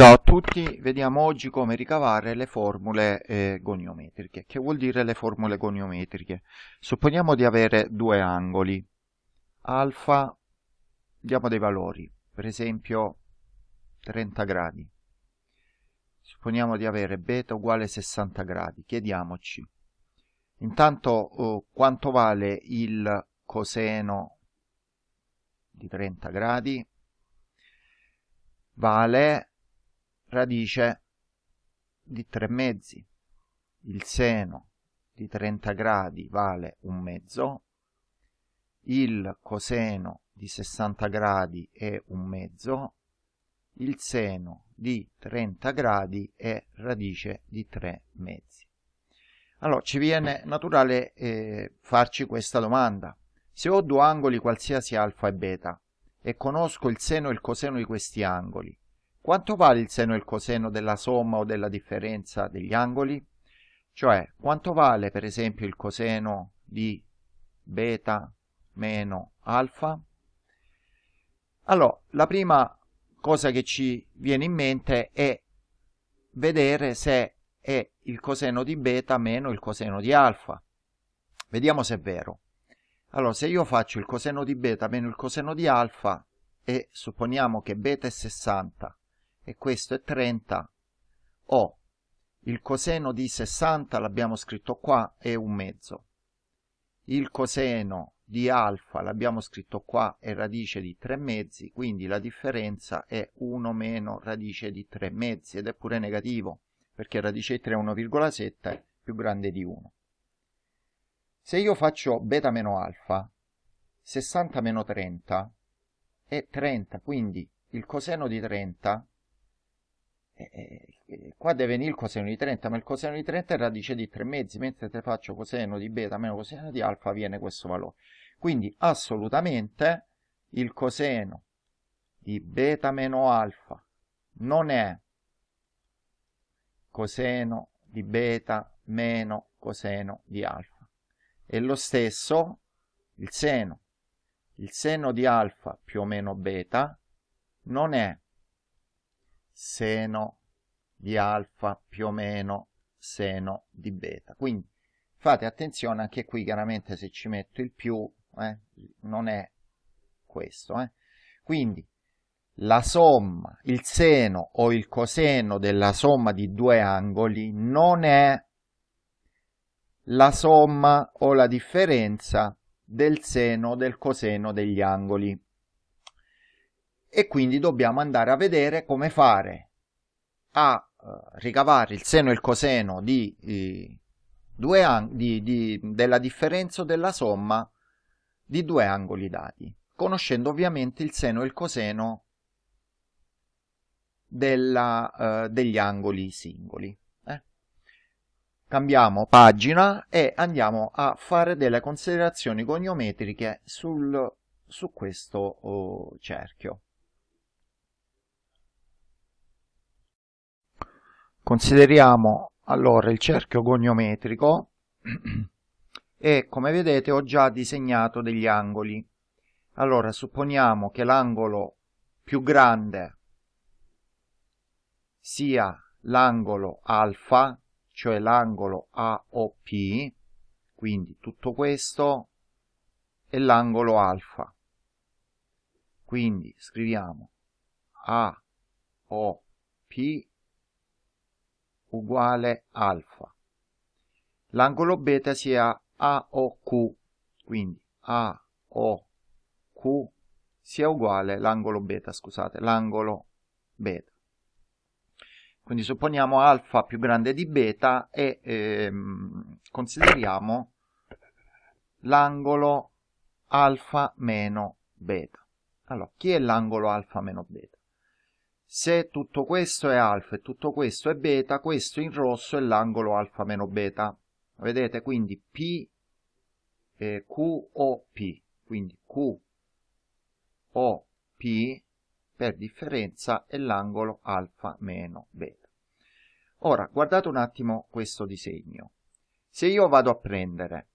Ciao a tutti, vediamo oggi come ricavare le formule eh, goniometriche. Che vuol dire le formule goniometriche? Supponiamo di avere due angoli, alfa, diamo dei valori, per esempio 30 gradi. Supponiamo di avere beta uguale 60 gradi, chiediamoci. Intanto eh, quanto vale il coseno di 30 gradi? Vale radice di 3 mezzi. Il seno di 30 gradi vale un mezzo, il coseno di 60 gradi è un mezzo, il seno di 30 gradi è radice di 3 mezzi. Allora, ci viene naturale eh, farci questa domanda. Se ho due angoli qualsiasi alfa e beta e conosco il seno e il coseno di questi angoli, quanto vale il seno e il coseno della somma o della differenza degli angoli? Cioè, quanto vale per esempio il coseno di beta meno alfa? Allora, la prima cosa che ci viene in mente è vedere se è il coseno di beta meno il coseno di alfa. Vediamo se è vero. Allora, se io faccio il coseno di beta meno il coseno di alfa e supponiamo che beta è 60 e questo è 30, o il coseno di 60, l'abbiamo scritto qua, è un mezzo. Il coseno di alfa l'abbiamo scritto qua, è radice di 3 mezzi, quindi la differenza è 1 meno radice di 3 mezzi, ed è pure negativo, perché radice di 3 è 1,7 è più grande di 1. Se io faccio beta meno alfa, 60 meno 30 è 30, quindi il coseno di 30 eh, eh, eh, qua deve venire il coseno di 30, ma il coseno di 30 è radice di 3 mezzi, mentre se faccio coseno di beta meno coseno di alfa viene questo valore. Quindi assolutamente il coseno di beta meno alfa non è coseno di beta meno coseno di alfa. E lo stesso il seno. Il seno di alfa più o meno beta non è seno di alfa più o meno seno di beta. Quindi fate attenzione anche qui chiaramente se ci metto il più eh, non è questo. Eh. Quindi la somma, il seno o il coseno della somma di due angoli non è la somma o la differenza del seno o del coseno degli angoli e quindi dobbiamo andare a vedere come fare a eh, ricavare il seno e il coseno di, di, di, di, della differenza della somma di due angoli dati, conoscendo ovviamente il seno e il coseno della, eh, degli angoli singoli. Eh. Cambiamo pagina e andiamo a fare delle considerazioni goniometriche sul, su questo oh, cerchio. Consideriamo allora il cerchio goniometrico e come vedete ho già disegnato degli angoli. Allora supponiamo che l'angolo più grande sia l'angolo alfa, cioè l'angolo AOP, quindi tutto questo è l'angolo alfa. Quindi scriviamo AOP uguale alfa. L'angolo beta sia AOQ, quindi AOQ sia uguale l'angolo beta, scusate, l'angolo beta. Quindi supponiamo alfa più grande di beta e ehm, consideriamo l'angolo alfa meno beta. Allora, chi è l'angolo alfa meno beta? Se tutto questo è alfa e tutto questo è beta, questo in rosso è l'angolo alfa meno beta. Vedete quindi P, eh, Q, O, P. Quindi Q, O, P per differenza è l'angolo alfa meno beta. Ora, guardate un attimo questo disegno. Se io vado a prendere,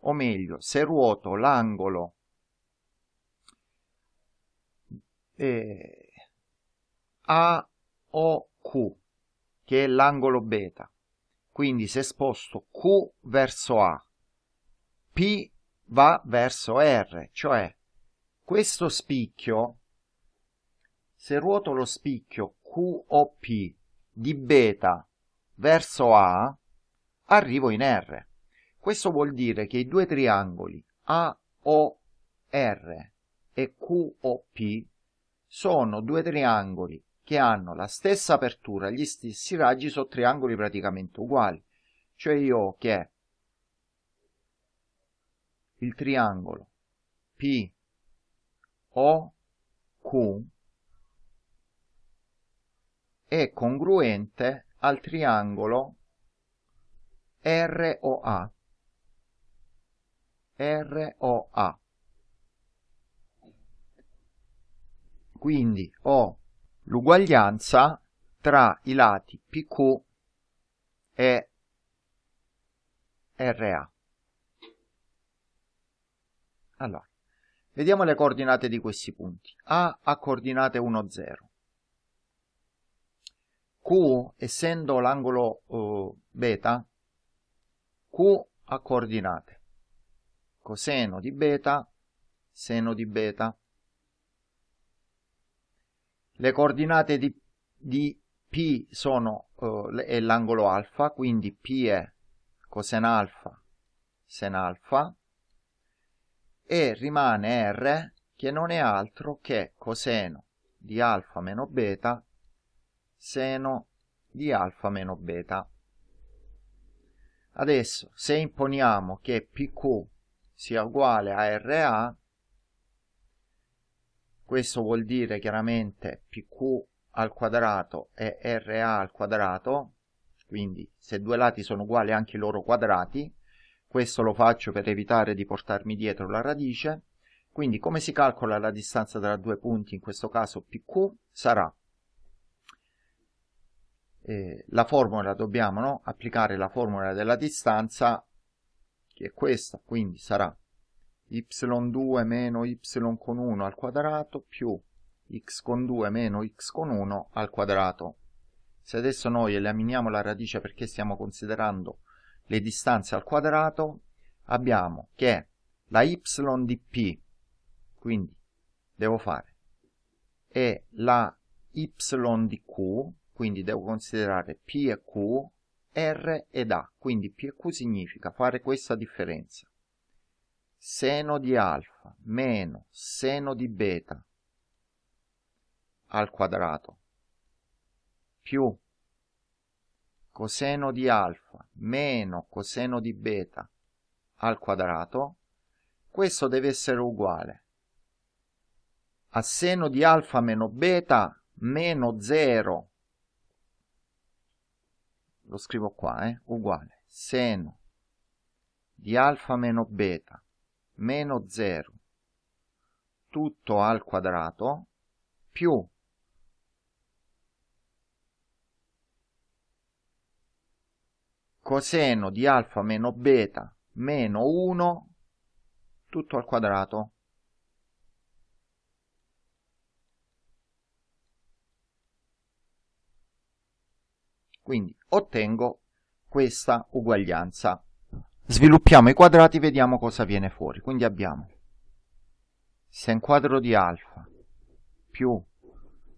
o meglio, se ruoto l'angolo eh, AOQ, che è l'angolo beta. Quindi se sposto Q verso A, P va verso R, cioè questo spicchio, se ruoto lo spicchio QOP di beta verso A, arrivo in R. Questo vuol dire che i due triangoli AOR e QOP sono due triangoli che hanno la stessa apertura, gli stessi raggi su triangoli praticamente uguali. Cioè io ho che il triangolo P O Q è congruente al triangolo ROA. ROA. Quindi ho l'uguaglianza tra i lati PQ e RA. Allora, vediamo le coordinate di questi punti. A ha coordinate 1, 0. Q, essendo l'angolo uh, beta, Q ha coordinate coseno di beta, seno di beta. Le coordinate di, di P sono eh, l'angolo alfa, quindi P è coseno alfa, sen alfa, e rimane R che non è altro che coseno di alfa meno beta seno di alfa meno beta. Adesso, se imponiamo che PQ sia uguale a RA, questo vuol dire chiaramente PQ al quadrato e RA al quadrato, quindi se due lati sono uguali anche i loro quadrati, questo lo faccio per evitare di portarmi dietro la radice, quindi come si calcola la distanza tra due punti, in questo caso PQ, sarà eh, la formula, dobbiamo no? applicare la formula della distanza, che è questa, quindi sarà y2 meno y con 1 al quadrato più x con 2 meno x con 1 al quadrato. Se adesso noi eliminiamo la radice perché stiamo considerando le distanze al quadrato, abbiamo che la y di p, quindi devo fare, e la y di q, quindi devo considerare p e q, r ed a, quindi p e q significa fare questa differenza seno di alfa meno seno di beta al quadrato più coseno di alfa meno coseno di beta al quadrato, questo deve essere uguale a seno di alfa meno beta meno 0, lo scrivo qua, eh? uguale, seno di alfa meno beta meno 0 tutto al quadrato più coseno di alfa meno beta meno 1 tutto al quadrato. Quindi ottengo questa uguaglianza. Sviluppiamo i quadrati, vediamo cosa viene fuori. Quindi abbiamo sen quadro di alfa più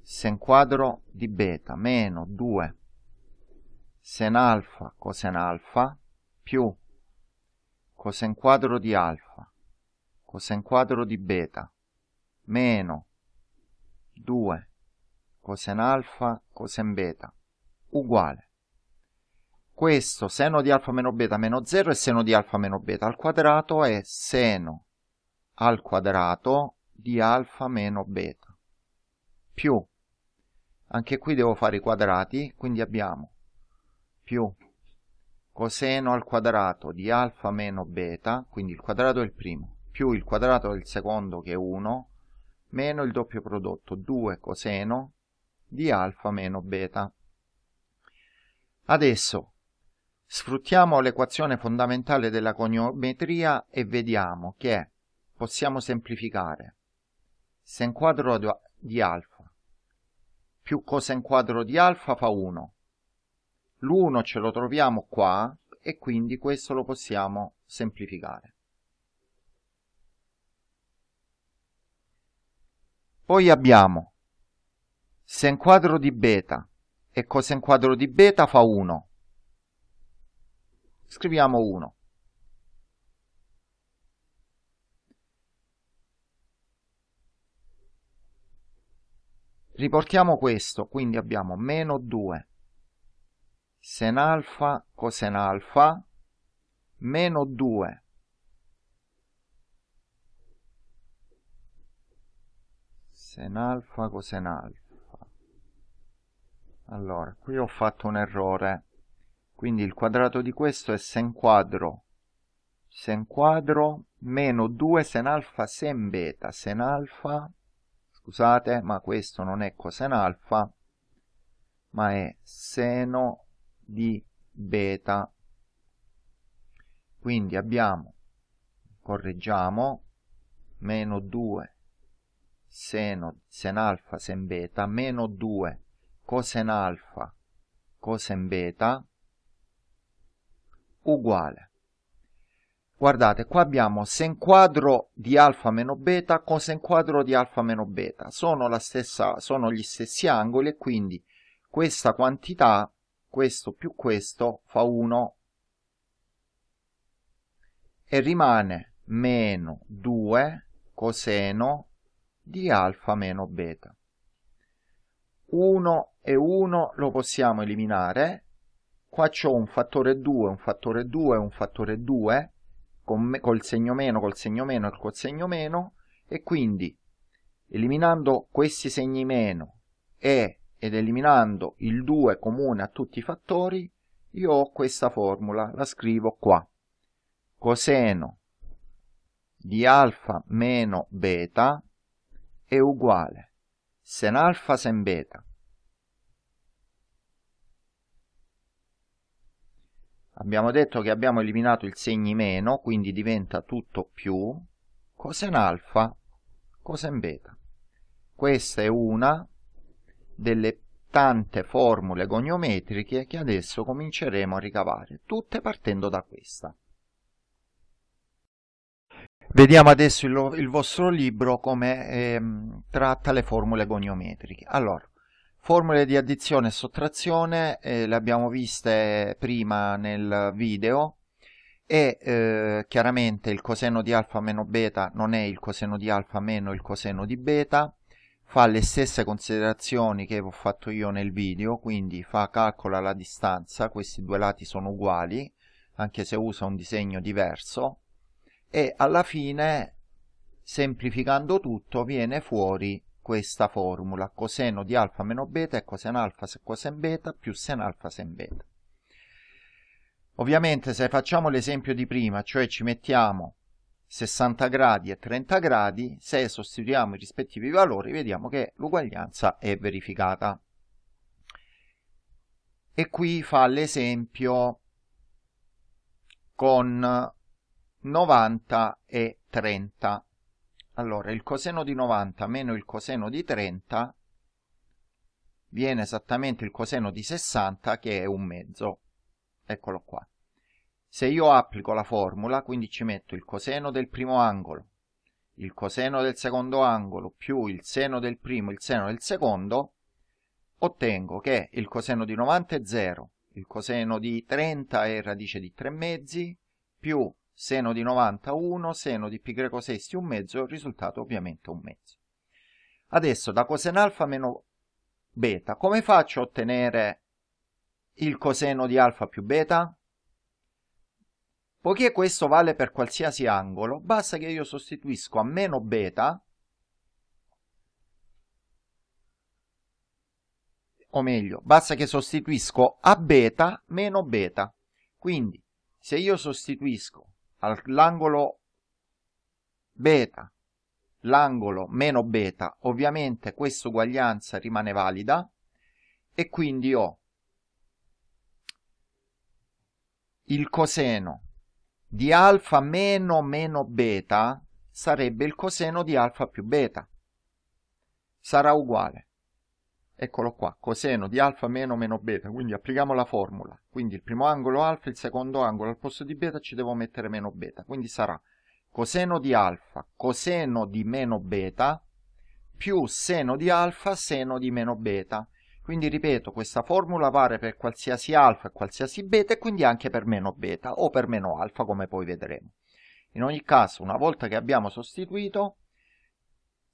sen quadro di beta meno 2 sen alfa cosen alfa più cosen quadro di alfa cosen quadro di beta meno 2 cosen alfa cosen beta uguale questo seno di alfa meno beta meno 0 è seno di alfa meno beta al quadrato è seno al quadrato di alfa meno beta più anche qui devo fare i quadrati quindi abbiamo più coseno al quadrato di alfa meno beta quindi il quadrato è il primo più il quadrato del secondo che è 1 meno il doppio prodotto 2 coseno di alfa meno beta adesso Sfruttiamo l'equazione fondamentale della coniometria e vediamo che possiamo semplificare sen quadro di alfa più cosen quadro di alfa fa 1. L'1 ce lo troviamo qua e quindi questo lo possiamo semplificare. Poi abbiamo sen quadro di beta e cosen quadro di beta fa 1 scriviamo 1. Riportiamo questo, quindi abbiamo meno 2 sen alfa cosen alfa meno 2 sen alfa cosen alfa. Allora, qui ho fatto un errore quindi il quadrato di questo è sen quadro sen quadro meno 2 sen alfa sen beta sen alfa scusate ma questo non è cosen alfa ma è seno di beta quindi abbiamo correggiamo meno 2 seno sen alfa sen beta meno 2 cosen alfa cosen beta uguale. Guardate, qua abbiamo sen quadro di alfa meno beta con quadro di alfa meno beta. Sono, la stessa, sono gli stessi angoli e quindi questa quantità, questo più questo, fa 1 e rimane meno 2 coseno di alfa meno beta. 1 e 1 lo possiamo eliminare qua ho un fattore 2, un fattore 2, un fattore 2, con, col segno meno, col segno meno e col segno meno, e quindi eliminando questi segni meno e, ed eliminando il 2 comune a tutti i fattori, io ho questa formula, la scrivo qua. Coseno di alfa meno beta è uguale sen alfa sen beta abbiamo detto che abbiamo eliminato il segni meno, quindi diventa tutto più, cosen alfa, cosen beta. Questa è una delle tante formule goniometriche che adesso cominceremo a ricavare, tutte partendo da questa. Vediamo adesso il, il vostro libro come ehm, tratta le formule goniometriche. Allora, Formule di addizione e sottrazione eh, le abbiamo viste prima nel video e eh, chiaramente il coseno di alfa meno beta non è il coseno di alfa meno il coseno di beta, fa le stesse considerazioni che ho fatto io nel video, quindi fa calcola la distanza, questi due lati sono uguali, anche se usa un disegno diverso, e alla fine, semplificando tutto, viene fuori questa formula, coseno di alfa meno beta è coseno alfa se coseno beta più sen alfa sen beta. Ovviamente se facciamo l'esempio di prima, cioè ci mettiamo 60 gradi e 30 gradi, se sostituiamo i rispettivi valori vediamo che l'uguaglianza è verificata. E qui fa l'esempio con 90 e 30 allora, il coseno di 90 meno il coseno di 30 viene esattamente il coseno di 60 che è un mezzo. Eccolo qua. Se io applico la formula, quindi ci metto il coseno del primo angolo, il coseno del secondo angolo più il seno del primo e il seno del secondo, ottengo che il coseno di 90 è 0, il coseno di 30 è radice di 3 mezzi, più seno di 90 1, seno di π 6 1 mezzo, risultato ovviamente 1 mezzo. Adesso da coseno alfa meno beta, come faccio a ottenere il coseno di alfa più beta? Poiché questo vale per qualsiasi angolo, basta che io sostituisco a meno beta, o meglio, basta che sostituisco a beta meno beta. Quindi, se io sostituisco all'angolo beta, l'angolo meno beta, ovviamente questa uguaglianza rimane valida e quindi ho il coseno di alfa meno meno beta sarebbe il coseno di alfa più beta. Sarà uguale eccolo qua, coseno di alfa meno meno beta, quindi applichiamo la formula, quindi il primo angolo alfa, il secondo angolo al posto di beta ci devo mettere meno beta, quindi sarà coseno di alfa, coseno di meno beta, più seno di alfa, seno di meno beta. Quindi ripeto, questa formula vale per qualsiasi alfa e qualsiasi beta e quindi anche per meno beta o per meno alfa, come poi vedremo. In ogni caso, una volta che abbiamo sostituito,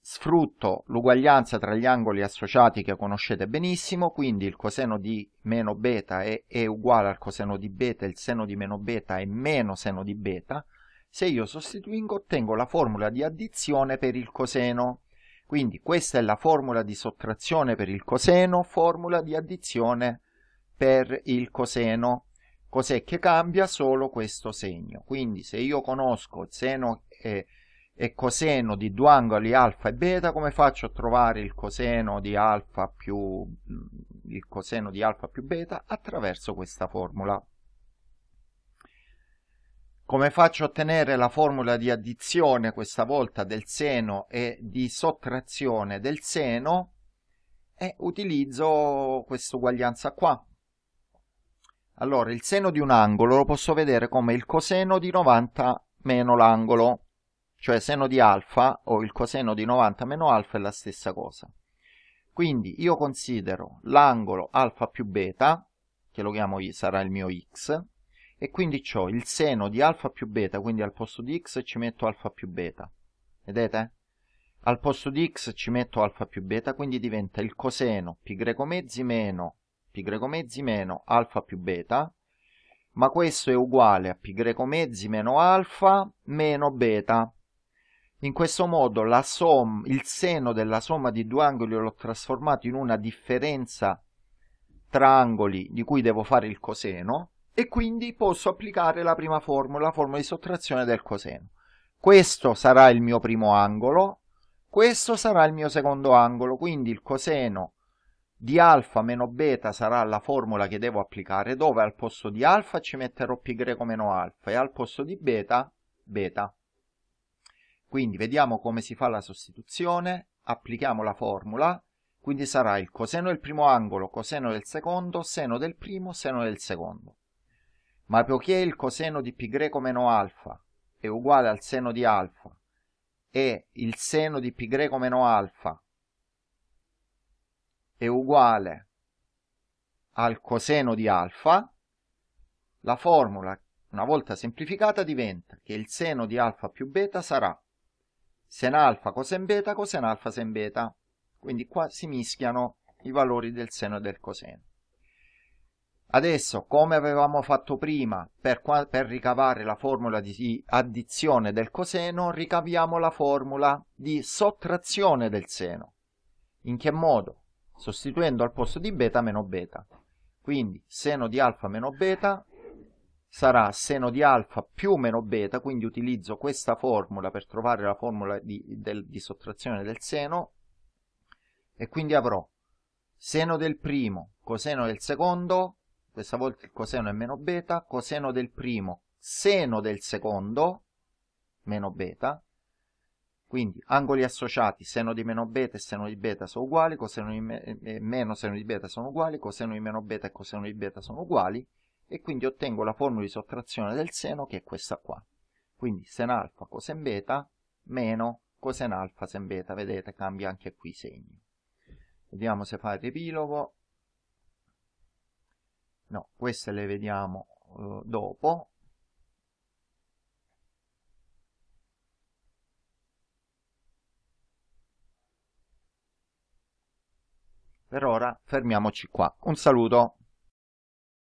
sfrutto l'uguaglianza tra gli angoli associati che conoscete benissimo, quindi il coseno di meno beta è, è uguale al coseno di beta, il seno di meno beta è meno seno di beta, se io sostituingo ottengo la formula di addizione per il coseno. Quindi questa è la formula di sottrazione per il coseno, formula di addizione per il coseno. Cos'è che cambia? Solo questo segno. Quindi se io conosco il seno eh, e coseno di due angoli alfa e beta, come faccio a trovare il coseno di alfa più, mm, il coseno di alfa più beta attraverso questa formula? Come faccio a ottenere la formula di addizione questa volta del seno e di sottrazione del seno? E eh, utilizzo questa uguaglianza qua. Allora, il seno di un angolo lo posso vedere come il coseno di 90 meno l'angolo cioè seno di alfa o il coseno di 90 meno alfa è la stessa cosa. Quindi io considero l'angolo alfa più beta, che lo chiamo I, sarà il mio x, e quindi ho il seno di alfa più beta, quindi al posto di x ci metto alfa più beta. Vedete? Al posto di x ci metto alfa più beta, quindi diventa il coseno pi mezzi meno pi mezzi meno alfa più beta, ma questo è uguale a pi greco mezzi meno alfa meno beta, in questo modo som, il seno della somma di due angoli l'ho trasformato in una differenza tra angoli di cui devo fare il coseno e quindi posso applicare la prima formula, la formula di sottrazione del coseno. Questo sarà il mio primo angolo, questo sarà il mio secondo angolo, quindi il coseno di alfa meno beta sarà la formula che devo applicare, dove al posto di alfa ci metterò π meno alfa e al posto di beta, beta. Quindi vediamo come si fa la sostituzione, applichiamo la formula, quindi sarà il coseno del primo angolo, coseno del secondo, seno del primo, seno del secondo. Ma poiché il coseno di π meno alfa è uguale al seno di alfa e il seno di π meno alfa è uguale al coseno di alfa, la formula, una volta semplificata, diventa che il seno di alfa più beta sarà sen alfa, cosen beta, cosen alfa, sen beta. Quindi qua si mischiano i valori del seno e del coseno. Adesso, come avevamo fatto prima, per, per ricavare la formula di addizione del coseno, ricaviamo la formula di sottrazione del seno. In che modo? Sostituendo al posto di beta meno beta. Quindi seno di alfa meno beta sarà seno di alfa più meno beta, quindi utilizzo questa formula per trovare la formula di, del, di sottrazione del seno, e quindi avrò seno del primo, coseno del secondo, questa volta il coseno è meno beta, coseno del primo, seno del secondo, meno beta, quindi angoli associati, seno di meno beta e seno di beta sono uguali, coseno di me meno seno di beta sono uguali, coseno di meno beta e coseno di beta sono uguali, e quindi ottengo la formula di sottrazione del seno che è questa qua. Quindi sen alfa cosen beta meno cosen alfa sen beta, vedete cambia anche qui i segni. Vediamo se fa il riepilogo. No, queste le vediamo eh, dopo. Per ora fermiamoci qua. Un saluto!